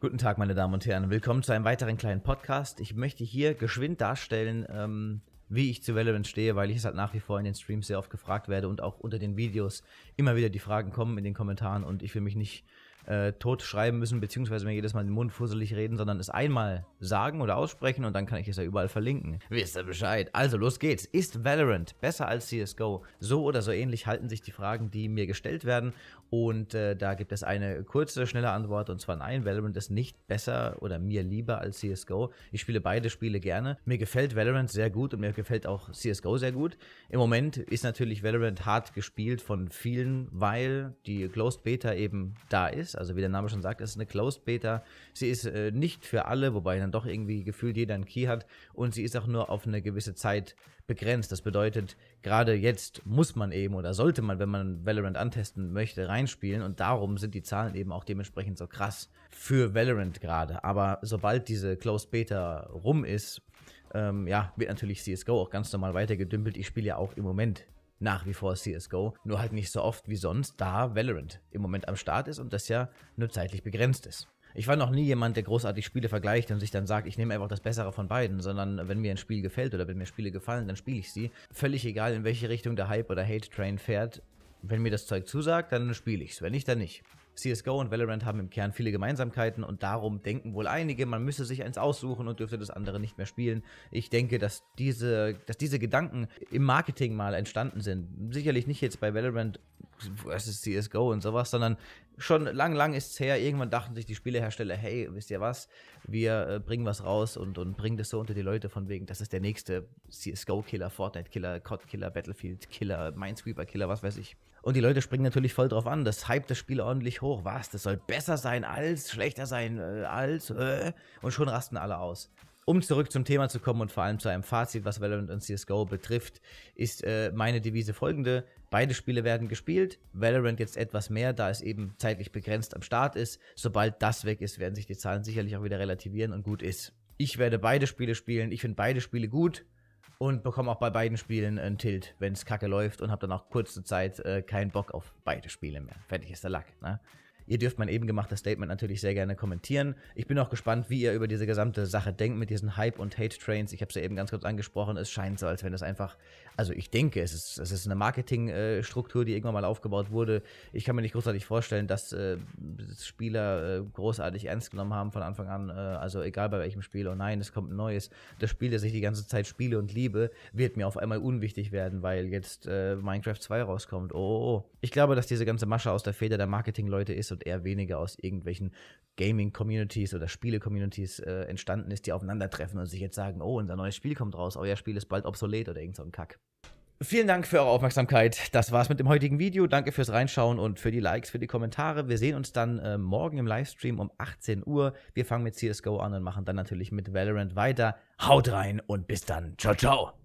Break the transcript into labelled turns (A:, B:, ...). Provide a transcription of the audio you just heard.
A: Guten Tag, meine Damen und Herren. Willkommen zu einem weiteren kleinen Podcast. Ich möchte hier geschwind darstellen, ähm, wie ich zu Valorant stehe, weil ich es halt nach wie vor in den Streams sehr oft gefragt werde und auch unter den Videos immer wieder die Fragen kommen in den Kommentaren und ich will mich nicht äh, tot schreiben müssen, beziehungsweise mir jedes Mal den Mund fusselig reden, sondern es einmal sagen oder aussprechen und dann kann ich es ja überall verlinken. Wisst ihr Bescheid? Also los geht's. Ist Valorant besser als CSGO? So oder so ähnlich halten sich die Fragen, die mir gestellt werden und äh, da gibt es eine kurze, schnelle Antwort und zwar nein, Valorant ist nicht besser oder mir lieber als CSGO. Ich spiele beide Spiele gerne. Mir gefällt Valorant sehr gut und mir gefällt auch CSGO sehr gut. Im Moment ist natürlich Valorant hart gespielt von vielen, weil die Closed Beta eben da ist, also wie der Name schon sagt, es ist eine Closed Beta. Sie ist äh, nicht für alle, wobei dann doch irgendwie gefühlt jeder einen Key hat. Und sie ist auch nur auf eine gewisse Zeit begrenzt. Das bedeutet, gerade jetzt muss man eben oder sollte man, wenn man Valorant antesten möchte, reinspielen. Und darum sind die Zahlen eben auch dementsprechend so krass für Valorant gerade. Aber sobald diese Closed Beta rum ist, ähm, ja, wird natürlich CSGO auch ganz normal weitergedümpelt. Ich spiele ja auch im Moment nach wie vor CSGO, nur halt nicht so oft wie sonst, da Valorant im Moment am Start ist und das ja nur zeitlich begrenzt ist. Ich war noch nie jemand, der großartig Spiele vergleicht und sich dann sagt, ich nehme einfach das Bessere von beiden, sondern wenn mir ein Spiel gefällt oder wenn mir Spiele gefallen, dann spiele ich sie. Völlig egal, in welche Richtung der Hype oder Hate Train fährt. Wenn mir das Zeug zusagt, dann spiele ich's. Wenn nicht, dann nicht. CSGO und Valorant haben im Kern viele Gemeinsamkeiten und darum denken wohl einige, man müsse sich eins aussuchen und dürfte das andere nicht mehr spielen. Ich denke, dass diese, dass diese Gedanken im Marketing mal entstanden sind. Sicherlich nicht jetzt bei Valorant versus CSGO und sowas, sondern schon lang, lang ist es her. Irgendwann dachten sich die Spielehersteller, hey, wisst ihr was, wir äh, bringen was raus und, und bringen das so unter die Leute von wegen, das ist der nächste CSGO-Killer, Fortnite-Killer, COD-Killer, Battlefield-Killer, Minesweeper-Killer, was weiß ich. Und die Leute springen natürlich voll drauf an. Das hypt das Spiel ordentlich hoch. Was? Das soll besser sein als, schlechter sein äh, als, äh, und schon rasten alle aus um zurück zum Thema zu kommen und vor allem zu einem Fazit, was Valorant und CSGO betrifft, ist äh, meine Devise folgende. Beide Spiele werden gespielt, Valorant jetzt etwas mehr, da es eben zeitlich begrenzt am Start ist. Sobald das weg ist, werden sich die Zahlen sicherlich auch wieder relativieren und gut ist. Ich werde beide Spiele spielen, ich finde beide Spiele gut und bekomme auch bei beiden Spielen einen Tilt, wenn es kacke läuft und habe dann auch kurze Zeit äh, keinen Bock auf beide Spiele mehr. Fertig ist der Lack, ne? Ihr dürft mein eben gemachtes Statement natürlich sehr gerne kommentieren. Ich bin auch gespannt, wie ihr über diese gesamte Sache denkt mit diesen Hype- und Hate-Trains. Ich habe es ja eben ganz kurz angesprochen. Es scheint so, als wenn es einfach, also ich denke, es ist, es ist eine Marketingstruktur, die irgendwann mal aufgebaut wurde. Ich kann mir nicht großartig vorstellen, dass äh, Spieler äh, großartig ernst genommen haben von Anfang an. Äh, also egal bei welchem Spiel, oh nein, es kommt ein neues. Das Spiel, das ich die ganze Zeit spiele und liebe, wird mir auf einmal unwichtig werden, weil jetzt äh, Minecraft 2 rauskommt. Oh, oh, oh. Ich glaube, dass diese ganze Masche aus der Feder der Marketingleute ist und eher weniger aus irgendwelchen Gaming-Communities oder Spiele-Communities äh, entstanden ist, die aufeinandertreffen und sich jetzt sagen, oh, unser neues Spiel kommt raus, euer Spiel ist bald obsolet oder irgend so ein Kack. Vielen Dank für eure Aufmerksamkeit. Das war's mit dem heutigen Video. Danke fürs Reinschauen und für die Likes, für die Kommentare. Wir sehen uns dann äh, morgen im Livestream um 18 Uhr. Wir fangen mit CSGO an und machen dann natürlich mit Valorant weiter. Haut rein und bis dann. Ciao, ciao.